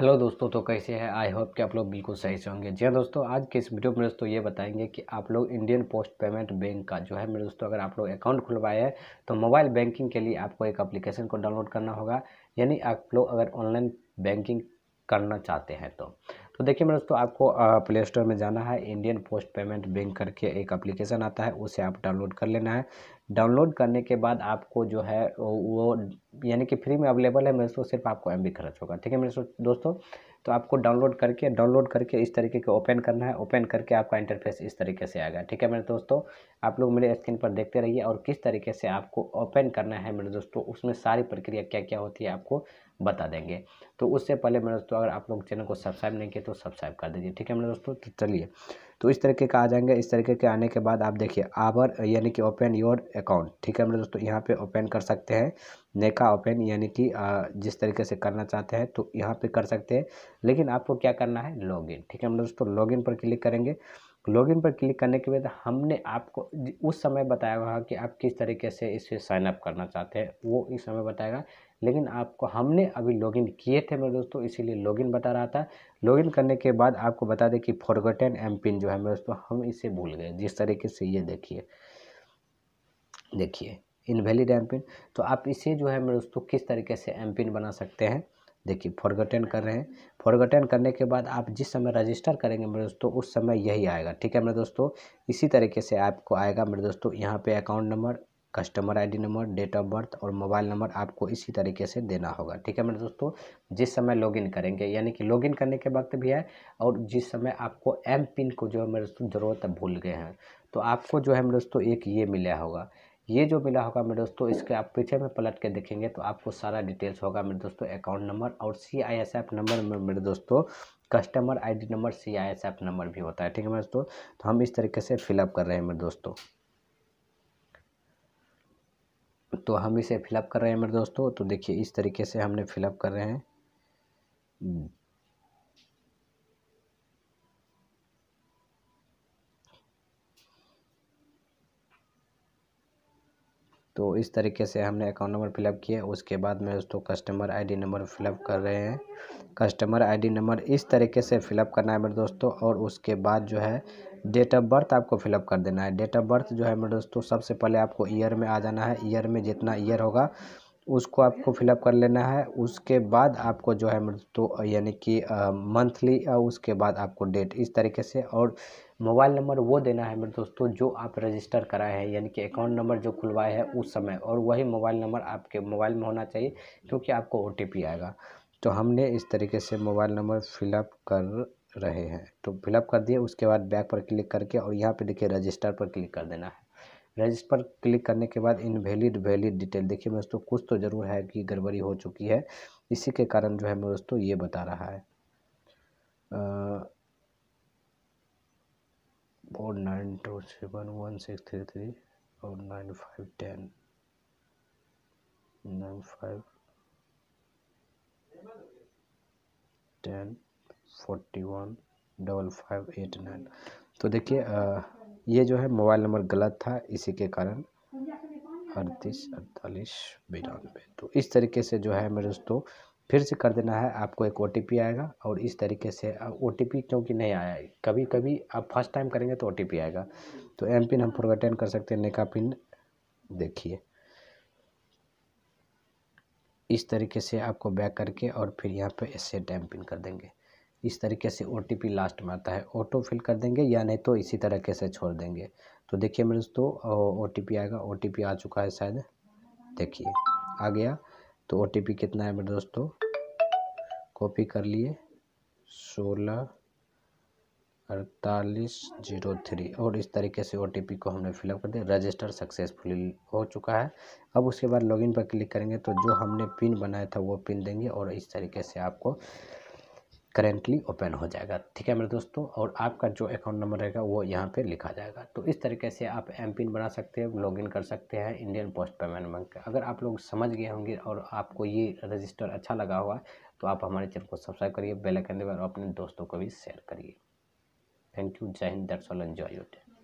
hello दोस्तों तो कैसे हैं आई होप कि आप लोग बिल्कुल सही से होंगे जी हाँ दोस्तों आज के इस वीडियो में दोस्तों ये बताएंगे कि आप लोग इंडियन पोस्ट पेमेंट बैंक का जो है मेरे दोस्तों अगर आप लोग अकाउंट खुलवाए हैं तो मोबाइल बैंकिंग के लिए आपको एक एप्लीकेशन को डाउनलोड करना होगा यानी आप लोग अगर ऑनलाइन बैंकिंग करना चाहते हैं तो तो देखिए मेरे दोस्तों आपको प्ले स्टोर में जाना है इंडियन पोस्ट पेमेंट बैंक करके एक अप्लीकेशन आता है उसे आप डाउनलोड कर लेना है डाउनलोड करने के बाद आपको जो है वो यानी कि फ्री में अवेलेबल है मेरे दोस्तों सिर्फ आपको एम खर्च होगा ठीक है मेरे दोस्तों तो आपको डाउनलोड करके डाउनलोड करके इस तरीके के ओपन करना है ओपन करके आपका इंटरफेस इस तरीके से आएगा ठीक है मेरे दोस्तों आप लोग मेरे स्क्रीन पर देखते रहिए और किस तरीके से आपको ओपन करना है मेरे दोस्तों उसमें सारी प्रक्रिया क्या क्या होती है आपको बता देंगे तो उससे पहले मेरे दोस्तों अगर आप लोग चैनल को सब्सक्राइब नहीं किए तो सब्सक्राइब कर दीजिए ठीक है मेरे दोस्तों तो चलिए तो इस तरीके का आ जाएंगे इस तरीके के आने के बाद आप देखिए आवर यानी कि ओपन योर अकाउंट ठीक है मेरे दोस्तों यहाँ पे ओपन कर सकते हैं नेका ओपन यानी कि जिस तरीके से करना चाहते हैं तो यहाँ पर कर सकते हैं लेकिन आपको क्या करना है लॉग ठीक है मेरे दोस्तों लॉग पर क्लिक करेंगे लॉगिन पर क्लिक करने के बाद हमने आपको उस समय बताया हुआ कि आप किस तरीके से इसे साइनअप करना चाहते हैं वो इस समय बताएगा लेकिन आपको हमने अभी लॉगिन किए थे मेरे दोस्तों इसीलिए लॉगिन बता रहा था लॉगिन करने के बाद आपको बता दें कि फॉरगटन एम पिन जो है मेरे दोस्तों हम इसे भूल गए जिस तरीके से ये देखिए देखिए इनवैलिड एम पिन तो आप इसे जो है मेरे दोस्तों किस तरीके से एम पिन बना सकते हैं देखिए फॉरगटन कर रहे हैं फॉरगटन करने के बाद आप जिस समय रजिस्टर करेंगे मेरे दोस्तों उस समय यही आएगा ठीक है मेरे दोस्तों इसी तरीके से आपको आएगा मेरे दोस्तों यहाँ पे account number customer ID number date of birth और मोबाइल नंबर आपको इसी तरीके से देना होगा ठीक है मेरे दोस्तों जिस समय लॉगिन करेंगे यानी कि लॉगिन करने के वक्त भी है और जिस समय आपको एम पिन को जो है मेरे दोस्तों ज़रूरत भूल गए हैं तो आपको जो है मेरे दोस्तों एक ये मिला होगा ये जो मिला होगा मेरे दोस्तों इसके आप पीछे में पलट के देखेंगे तो आपको सारा डिटेल्स होगा मेरे दोस्तों अकाउंट नंबर और C I S F number में मेरे दोस्तों customer ID number C I S F number भी होता है ठीक है मेरे दोस्तों तो हम इस तरीके से फिलअप कर रहे हैं मेरे दोस्तों तो हम इसे फिलअप कर रहे हैं मेरे दोस्तों तो देखिए इस तरीके से हमने फिलअप कर रहे हैं तो इस तरीके से हमने अकाउंट नंबर फिलअप किया उसके बाद में दोस्तों कस्टमर आईडी नंबर फिलअप कर रहे हैं कस्टमर आईडी नंबर इस तरीके से फिलअप करना है मेरे दोस्तों और उसके बाद जो है डेट ऑफ बर्थ आपको फिलअप कर देना है डेट ऑफ बर्थ जो है मेरे दोस्तों सबसे पहले आपको ईयर में आ जाना है ईयर में जितना ईयर होगा उसको आपको फिलअप कर लेना है उसके बाद आपको जो है दोस्तों यानी कि मंथली उसके बाद आपको डेट इस तरीके से और मोबाइल नंबर वो देना है मेरे दोस्तों जो आप रजिस्टर कराए हैं यानी कि अकाउंट नंबर जो खुलवाए हैं उस समय और वही मोबाइल नंबर आपके मोबाइल में होना चाहिए क्योंकि आपको ओ आएगा तो हमने इस तरीके से मोबाइल नंबर फिलअप कर रहे हैं तो फिलअप कर दिए उसके बाद बैक पर क्लिक करके और यहाँ पे देखिए रजिस्टर पर क्लिक कर देना है रजिस्टर पर क्लिक करने के बाद इनवैलिड वैलिड डिटेल देखिए मैं दोस्तों कुछ तो ज़रूर है कि गड़बड़ी हो चुकी है इसी के कारण जो है मैं दोस्तों ये बता रहा है four nine two seven one six three three और nine five ten nine five ten forty one double five eight nine तो देखिए ये जो है मोबाइल नंबर गलत था इसी के कारण अड़तीस अड़तालीस बिरानवे तो इस तरीके से जो है मेरे दोस्तों फिर से कर देना है आपको एक ओ आएगा और इस तरीके से ओ टी क्योंकि नहीं आया है कभी कभी आप फर्स्ट टाइम करेंगे तो ओ आएगा तो एम पिन हम फॉरगेटन कर सकते हैं नेका पिन देखिए इस तरीके से आपको बैक करके और फिर यहाँ पे एसेट एम पिन कर देंगे इस तरीके से ओ लास्ट में आता है ऑटो फिल कर देंगे या नहीं तो इसी तरीके से छोड़ देंगे तो देखिए मेरे दोस्तों ओ आएगा ओ आ चुका है शायद देखिए आ गया तो ओ कितना है मेरे दोस्तों कॉपी कर लिए सोलह अड़तालीस जीरो थ्री और इस तरीके से ओ को हमने फिलअप कर दिया रजिस्टर सक्सेसफुली हो चुका है अब उसके बाद लॉगिन पर क्लिक करेंगे तो जो हमने पिन बनाया था वो पिन देंगे और इस तरीके से आपको करेंटली ओपन हो जाएगा ठीक है मेरे दोस्तों और आपका जो अकाउंट नंबर रहेगा वो यहाँ पे लिखा जाएगा तो इस तरीके से आप एम पिन बना सकते हैं लॉगिन कर सकते हैं इंडियन पोस्ट पेमेंट बैंक का अगर आप लोग समझ गए होंगे और आपको ये रजिस्टर अच्छा लगा हुआ तो आप हमारे चैनल को सब्सक्राइब करिए बेलकन देवे और अपने दोस्तों को भी शेयर करिए थैंक यू जय हिंद that's all enjoy you ten